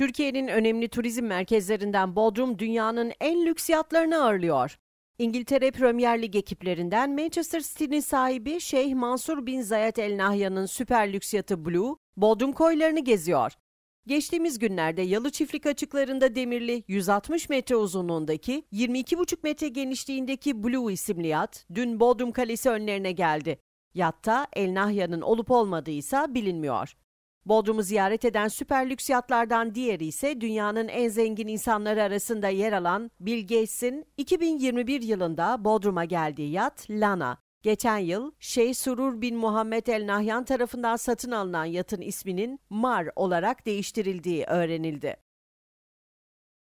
Türkiye'nin önemli turizm merkezlerinden Bodrum dünyanın en lüks yatlarını ağırlıyor. İngiltere Premier Lig ekiplerinden Manchester City'nin sahibi Şeyh Mansur Bin Zayed El Nahyan'ın süper lüks yatı Blue, Bodrum koylarını geziyor. Geçtiğimiz günlerde Yalı Çiftlik açıklarında demirli 160 metre uzunluğundaki 22,5 metre genişliğindeki Blue isimli yat dün Bodrum Kalesi önlerine geldi. Yatta El Nahya'nın olup olmadığı ise bilinmiyor. Bodrum'u ziyaret eden süper lüks yatlardan diğeri ise dünyanın en zengin insanları arasında yer alan Bill Gates'in 2021 yılında Bodrum'a geldiği yat Lana. Geçen yıl Şeyh Surur bin Muhammed El Nahyan tarafından satın alınan yatın isminin Mar olarak değiştirildiği öğrenildi.